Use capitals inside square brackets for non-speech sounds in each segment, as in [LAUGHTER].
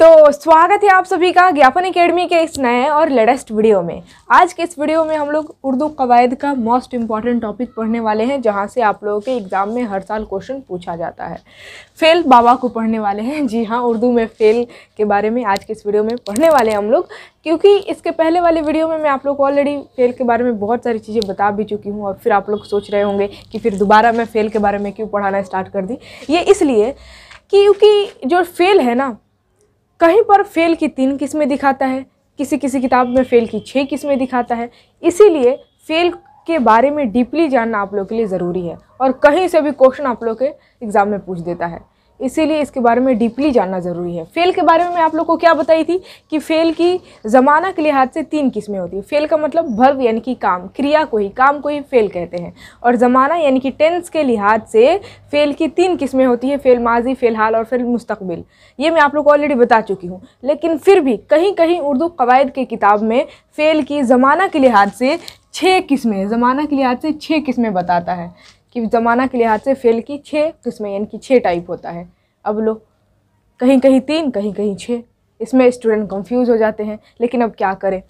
तो स्वागत है आप सभी का ज्ञापन एकेडमी के इस नए और लेटेस्ट वीडियो में आज के इस वीडियो में हम लोग उर्दू कवायद का मोस्ट इम्पॉर्टेंट टॉपिक पढ़ने वाले हैं जहां से आप लोगों के एग्ज़ाम में हर साल क्वेश्चन पूछा जाता है फेल बाबा को पढ़ने वाले हैं जी हाँ उर्दू में फ़ेल के बारे में आज के इस वीडियो में पढ़ने वाले हैं हम लोग क्योंकि इसके पहले वाले वीडियो में मैं आप लोग को ऑलरेडी फ़ेल के बारे में बहुत सारी चीज़ें बता भी चुकी हूँ और फिर आप लोग सोच रहे होंगे कि फिर दोबारा मैं फ़ेल के बारे में क्यों पढ़ाना स्टार्ट कर दी ये इसलिए क्योंकि जो फेल है ना कहीं पर फेल की तीन किस्में दिखाता है किसी किसी किताब में फेल की छः किस्में दिखाता है इसीलिए फेल के बारे में डीपली जानना आप लोग के लिए ज़रूरी है और कहीं से भी क्वेश्चन आप लोग के एग्ज़ाम में पूछ देता है इसीलिए इसके बारे में डीपली जानना ज़रूरी है फेल के बारे में मैं आप लोग को क्या बताई थी कि फेल की ज़माना के लिहाज से तीन किस्में होती है फेल का मतलब भर्व यानी कि काम क्रिया को ही काम को ही फेल कहते हैं और ज़माना यानी कि टेंस के लिहाज से फेल की तीन किस्में होती है फेल माजी फेल हाल और फेल मुस्तकबिल ये मैं आप लोग को ऑलरेडी बता चुकी हूँ लेकिन फिर भी कहीं कहीं उर्दू कवायद की किताब में फ़ेल की ज़माना के लिहाज से छः किस्में ज़माना के लिहाज से छः किस्में बताता है कि ज़माना के लिहाज से फेल की छः किस्में यानी कि छः टाइप होता है अब लो कहीं कहीं तीन कहीं कहीं छः इसमें स्टूडेंट कंफ्यूज हो जाते हैं लेकिन अब क्या करें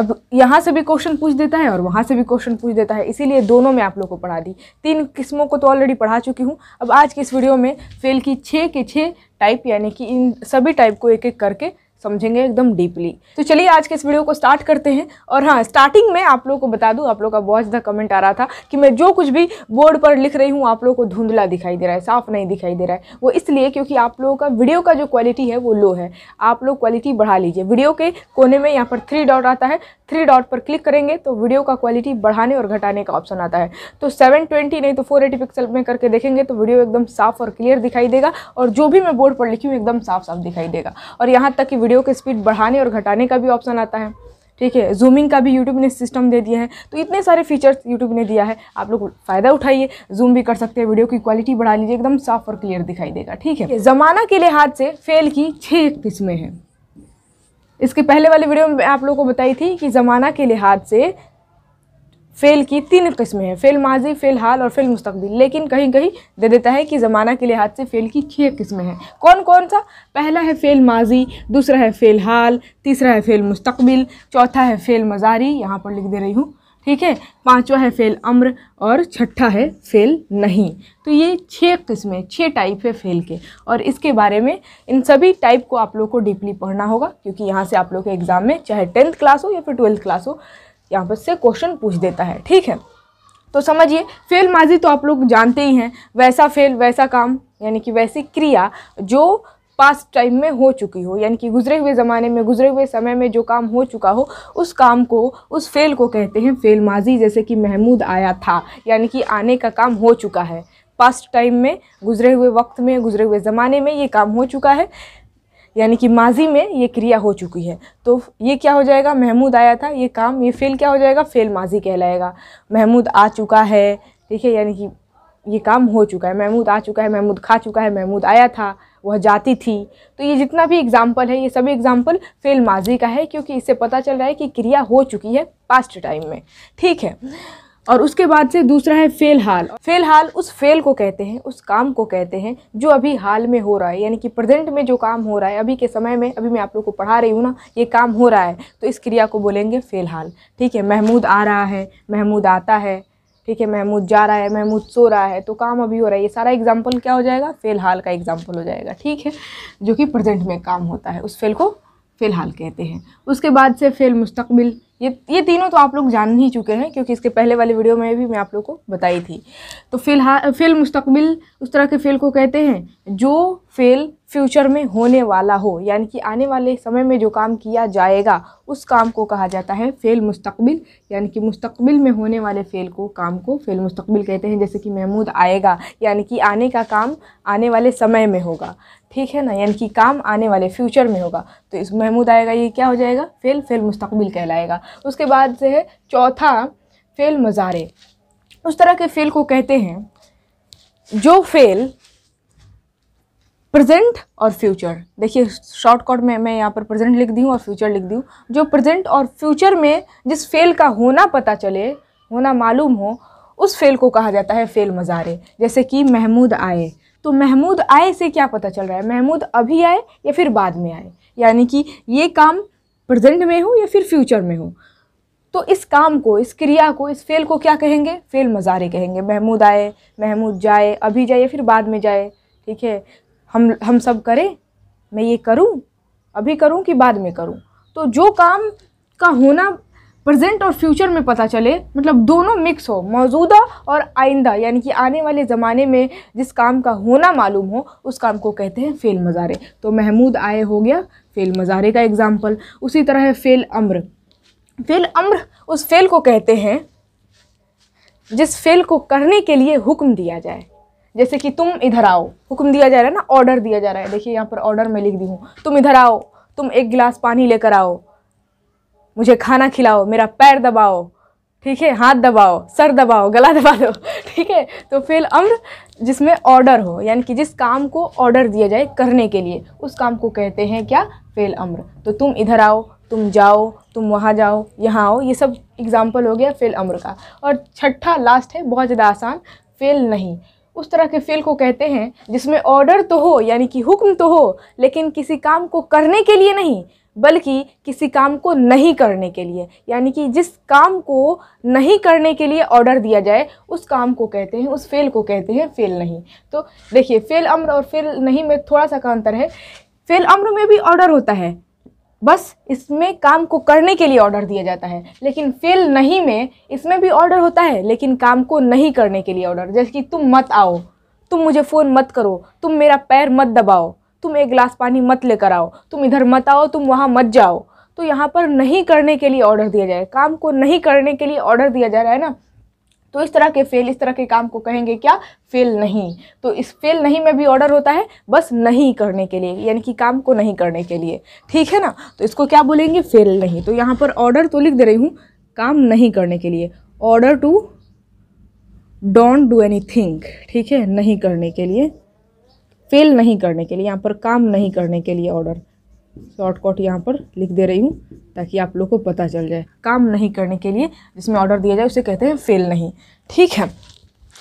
अब यहाँ से भी क्वेश्चन पूछ देता है और वहाँ से भी क्वेश्चन पूछ देता है इसीलिए दोनों में आप लोग को पढ़ा दी तीन किस्मों को तो ऑलरेडी पढ़ा चुकी हूँ अब आज की इस वीडियो में फेल की छः के छः टाइप यानी कि इन सभी टाइप को एक एक करके समझेंगे एकदम डीपली तो चलिए आज के इस वीडियो को स्टार्ट करते हैं और हाँ स्टार्टिंग में आप लोग को बता दूँ आप लोग का बहुत ज़्यादा कमेंट आ रहा था कि मैं जो कुछ भी बोर्ड पर लिख रही हूँ आप लोग को धुंधला दिखाई दे रहा है साफ नहीं दिखाई दे रहा है वो इसलिए क्योंकि आप लोगों का वीडियो का जो क्वालिटी है वो लो है आप लोग क्वालिटी बढ़ा लीजिए वीडियो के कोने में यहाँ पर थ्री डॉट आता है थ्री डॉट पर क्लिक करेंगे तो वीडियो का क्वालिटी बढ़ाने और घटाने का ऑप्शन आता है तो 720 नहीं तो 480 पिक्सल में करके देखेंगे तो वीडियो एकदम साफ और क्लियर दिखाई देगा और जो भी मैं बोर्ड पर लिखी हूँ एकदम साफ साफ दिखाई देगा और यहाँ तक कि वीडियो की स्पीड बढ़ाने और घटाने का भी ऑप्शन आता है ठीक है जूमिंग का भी यूट्यूब ने सिस्टम दे दिया है तो इतने सारे फीचर्स यूट्यूब ने दिया है आप लोग फ़ायदा उठाइए जूम भी कर सकते हैं वीडियो की क्वालिटी बढ़ा लीजिए एकदम साफ और क्लियर दिखाई देगा ठीक है ज़माना के लिहाज से फेल की छः किस्में हैं इसके पहले वाले वीडियो में आप लोगों को बताई थी कि ज़माना के लिहाज से फ़ेल की तीन किस्में हैं फ़ेल माजी फ़ेल हाल और फ़ेल मुस्तबिल लेकिन कहीं कहीं दे देता है कि ज़माना के लिहाज से फ़ेल की छः किस्में हैं कौन कौन सा पहला है फ़ेल माजी दूसरा है फ़ेल हाल तीसरा है फ़ेल मुस्तबिल चौथा है फ़ेल मज़ारी यहाँ पर लिख दे रही हूँ ठीक है पांचवा है फेल अम्र और छठा है फेल नहीं तो ये छः किस्में छः टाइप है फेल के और इसके बारे में इन सभी टाइप को आप लोग को डीपली पढ़ना होगा क्योंकि यहाँ से आप लोग के एग्ज़ाम में चाहे टेंथ क्लास हो या फिर ट्वेल्थ क्लास हो यहाँ पर से क्वेश्चन पूछ देता है ठीक है तो समझिए फेल माजी तो आप लोग जानते ही हैं वैसा फेल वैसा काम यानी कि वैसी क्रिया जो पास्ट टाइम में हो चुकी हो यानी कि गुजरे हुए ज़माने में गुजरे हुए समय में जो काम हो चुका हो उस काम को उस फेल को कहते हैं फेल माजी जैसे कि महमूद आया था यानी कि आने का काम हो चुका है पास्ट टाइम में गुजरे हुए वक्त में गुजरे हुए ज़माने में ये काम हो चुका है यानी कि माजी में ये क्रिया हो चुकी है तो ये क्या हो जाएगा महमूद आया था ये काम ये फेल क्या हो जाएगा फेल माजी कहलाएगा महमूद आ चुका है ठीक है यानी कि ये काम हो चुका है महमूद आ चुका है महमूद खा चुका है महमूद आया था वह जाती थी तो ये जितना भी एग्जाम्पल है ये सभी एग्जाम्पल फेल माजी का है क्योंकि इससे पता चल रहा है कि क्रिया हो चुकी है पास्ट टाइम में ठीक है और उसके बाद से दूसरा है फेल हाल फेल हाल उस फेल को कहते हैं उस काम को कहते हैं जो अभी हाल में हो रहा है यानी कि प्रेजेंट में जो काम हो रहा है अभी के समय में अभी मैं आप लोग को पढ़ा रही हूँ ना ये काम हो रहा है तो इस क्रिया को बोलेंगे फेल हाल ठीक है महमूद आ रहा है महमूद आता है ठीक है महमूद जा रहा है महमूद सो रहा है तो काम अभी हो रहा है ये सारा एग्जाम्पल क्या हो जाएगा फ़िलहाल का एग्जाम्पल हो जाएगा ठीक है जो कि प्रेजेंट में काम होता है उस फेल को फ़िलहाल कहते हैं उसके बाद से फेल मुस्तकबिल ये ये तीनों तो आप लोग जान ही चुके हैं क्योंकि इसके पहले वाले वीडियो में भी मैं आप लोग को बताई थी तो फिलहाल फेल मुस्तकबिल उस तरह के फेल को कहते हैं जो फेल फ्यूचर में होने वाला हो यानी कि आने वाले समय में जो काम किया जाएगा उस काम को कहा जाता है फेल मुस्तकबिल यानी कि मुस्तकबिल में होने वाले फेल को काम को फेल मुस्तकबिल कहते हैं जैसे कि महमूद आएगा यानी कि आने का काम आने वाले समय में होगा ठीक है ना यानी कि काम आने वाले फ्यूचर में होगा तो इस महमूद आएगा ये क्या हो जाएगा फेल फेल मुस्तकबिल कहलाएगा उसके बाद से है चौथा फेल मज़ारे उस तरह के फेल को कहते हैं जो फेल प्रेजेंट और फ्यूचर देखिए शॉर्टकट में मैं यहाँ पर प्रेजेंट लिख दी हूँ और फ्यूचर लिख दी हूँ जो प्रेजेंट और फ्यूचर में जिस फेल का होना पता चले होना मालूम हो उस फेल को कहा जाता है फेल मज़ारे जैसे कि महमूद आए तो महमूद आए से क्या पता चल रहा है महमूद अभी आए या फिर बाद में आए यानी कि ये काम प्रेजेंट में हो या फिर फ्यूचर में हो तो इस काम को इस क्रिया को इस फेल को क्या कहेंगे फेल मज़ारे कहेंगे महमूद आए महमूद जाए अभी जाए फिर बाद में जाए ठीक है हम हम सब करें मैं ये करूँ अभी करूँ कि बाद में करूँ तो जो काम का होना प्रेजेंट और फ्यूचर में पता चले मतलब दोनों मिक्स हो मौजूदा और आइंदा यानी कि आने वाले ज़माने में जिस काम का होना मालूम हो उस काम को कहते हैं फ़ेल मज़ारे तो महमूद आए हो गया फ़ेल मज़ारे का एग्ज़ाम्पल उसी तरह है फ़ेल अम्र फ़ेल अम्र उस फ़ेल को कहते हैं जिस फ़ेल को करने के लिए हुक्म दिया जाए जैसे कि तुम इधर आओ हुक्म दिया जा रहा है ना ऑर्डर दिया जा रहा है देखिए यहाँ पर ऑर्डर मैं लिख दी हूँ तुम इधर आओ तुम एक गिलास पानी लेकर आओ मुझे खाना खिलाओ मेरा पैर दबाओ ठीक है हाथ दबाओ सर दबाओ गला दबा दो [LAUGHS] ठीक है तो फेल अम्र जिसमें ऑर्डर हो यानी कि जिस काम को ऑर्डर दिया जाए करने के लिए उस काम को कहते हैं क्या फेल अम्र तो तुम इधर आओ तुम जाओ तुम वहाँ जाओ यहाँ आओ ये सब एग्जाम्पल हो गया फेल अम्र का और छठा लास्ट है बहुत ज़्यादा आसान फेल नहीं उस तरह के फ़ेल को कहते हैं जिसमें ऑर्डर तो हो यानी कि हुक्म तो हो लेकिन किसी काम को करने के लिए नहीं बल्कि किसी काम को नहीं करने के लिए यानी कि जिस काम को नहीं करने के लिए ऑर्डर दिया जाए उस काम को कहते हैं उस फेल को कहते हैं फेल नहीं तो देखिए फेल अम्र और फेल नहीं में थोड़ा सा का अंतर है फेल अम्र में भी ऑर्डर होता है बस इसमें काम को करने के लिए ऑर्डर दिया जाता है लेकिन फेल नहीं में इसमें भी ऑर्डर होता है लेकिन काम को नहीं करने के लिए ऑर्डर जैसे कि तुम मत आओ तुम मुझे फ़ोन मत करो तुम मेरा पैर मत दबाओ तुम एक गिलास पानी मत लेकर आओ तुम इधर मत आओ तुम वहाँ मत जाओ तो यहाँ पर नहीं करने के लिए ऑर्डर दिया जाए काम को नहीं करने के लिए ऑर्डर दिया जा रहा है ना तो इस तरह के फेल इस तरह के काम को कहेंगे क्या फेल नहीं तो इस फेल नहीं में भी ऑर्डर होता है बस नहीं करने के लिए यानी कि काम को नहीं करने के लिए ठीक है ना तो इसको क्या बोलेंगे फेल नहीं तो यहाँ पर ऑर्डर तो लिख दे रही हूँ काम नहीं करने के लिए order to don't do anything ठीक है नहीं करने के लिए फेल नहीं करने के लिए यहाँ पर काम नहीं करने के लिए ऑर्डर शॉर्टकट यहाँ पर लिख दे रही हूँ ताकि आप लोग को पता चल जाए काम नहीं करने के लिए जिसमें ऑर्डर दिया जाए उसे कहते हैं फेल नहीं ठीक है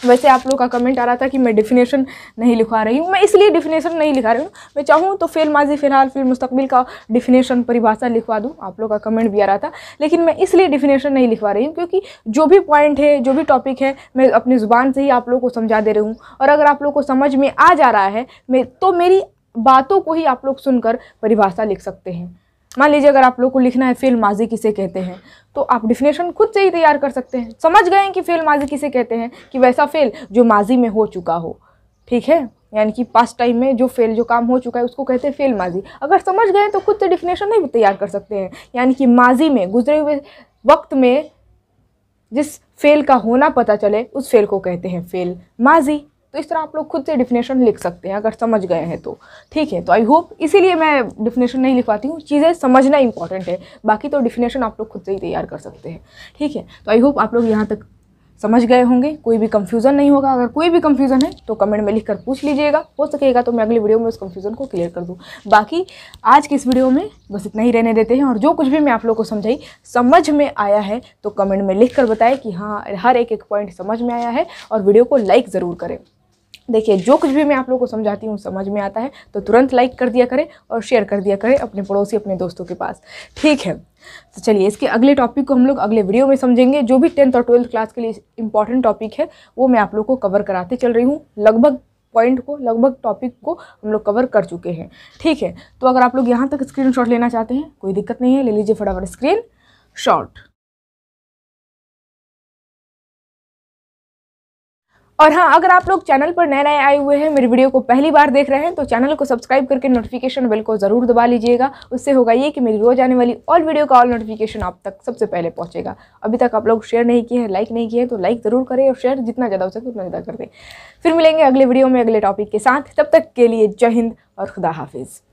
वैसे आप लोग का कमेंट आ रहा था कि मैं डिफिनेशन नहीं लिखवा रही हूँ मैं इसलिए डिफिनेशन नहीं लिखा रही हूँ मैं चाहूँ तो फेल माजी फ़िलहाल फिर मुस्तबिल का डिफिनेशन परिभाषा लिखवा दूँ आप लोग का कमेंट भी आ रहा था लेकिन मैं इसलिए डिफिनेशन नहीं लिखवा रही हूँ क्योंकि जो भी पॉइंट है जो भी टॉपिक है मैं अपनी ज़ुबान से ही आप लोग को समझा दे रही हूँ और अगर आप लोग को समझ में आ जा रहा है मैं तो मेरी बातों को ही आप लोग सुनकर परिभाषा लिख सकते हैं मान लीजिए अगर आप लोग को लिखना है फेल माजी किसे कहते हैं तो आप डिफिनेशन खुद से ही तैयार कर सकते हैं समझ गए हैं कि फेल माजी किसे कहते हैं कि वैसा फेल जो माजी में हो चुका हो ठीक है यानी कि पास्ट टाइम में जो फेल जो काम हो चुका है उसको कहते हैं फेल माजी अगर समझ गए तो खुद से डिफिनेशन नहीं तैयार कर सकते हैं यानी कि माजी में गुजरे हुए वक्त में जिस फेल का होना पता चले उस फेल को कहते हैं फेल माजी तो इस तरह आप लोग खुद से डिफिनेशन लिख सकते हैं अगर समझ गए हैं तो ठीक है तो आई होप इसीलिए मैं डिफिनेशन नहीं लिखवाती हूँ चीज़ें समझना इंपॉर्टेंट है बाकी तो डिफिनेशन आप लोग खुद से ही तैयार कर सकते हैं ठीक है तो आई होप आप लोग यहाँ तक समझ गए होंगे कोई भी कंफ्यूजन नहीं होगा अगर कोई भी कंफ्यूजन है तो कमेंट में लिख कर पूछ लीजिएगा हो सकेगा तो मैं अगली वीडियो में उस कंफ्यूजन को क्लियर कर दूँ बाकी आज की इस वीडियो में बस इतना ही रहने देते हैं और जो कुछ भी मैं आप लोगों को समझाई समझ में आया है तो कमेंट में लिख कर बताएं कि हाँ हर एक एक पॉइंट समझ में आया है और वीडियो को लाइक ज़रूर करें देखिए जो कुछ भी मैं आप लोगों को समझाती हूँ समझ में आता है तो तुरंत लाइक कर दिया करें और शेयर कर दिया करें अपने पड़ोसी अपने दोस्तों के पास ठीक है तो चलिए इसके अगले टॉपिक को हम लोग अगले वीडियो में समझेंगे जो भी टेंथ और ट्वेल्थ क्लास के लिए इंपॉर्टेंट टॉपिक है वो मैं आप लोग को कवर कराते चल रही हूँ लगभग पॉइंट को लगभग टॉपिक को हम लोग कवर कर चुके हैं ठीक है तो अगर आप लोग यहाँ तक शॉट लेना चाहते हैं कोई दिक्कत नहीं है ले लीजिए फटाफट स्क्रीन शॉट और हाँ अगर आप लोग चैनल पर नए नए आए हुए हैं मेरी वीडियो को पहली बार देख रहे हैं तो चैनल को सब्सक्राइब करके नोटिफिकेशन बेल को ज़रूर दबा लीजिएगा उससे होगा ये कि मेरी रोज़ आने वाली ऑल वीडियो का ऑल नोटिफिकेशन आप तक सबसे पहले पहुँचेगा अभी तक आप लोग शेयर नहीं किए हैं लाइक नहीं किए हैं तो लाइक ज़रूर करें और शेयर जितना ज़्यादा हो सके उतना ज़्यादा कर दें फिर मिलेंगे अगले वीडियो में अगले टॉपिक के साथ तब तक के लिए जय हिंद और खुदा हाफिज़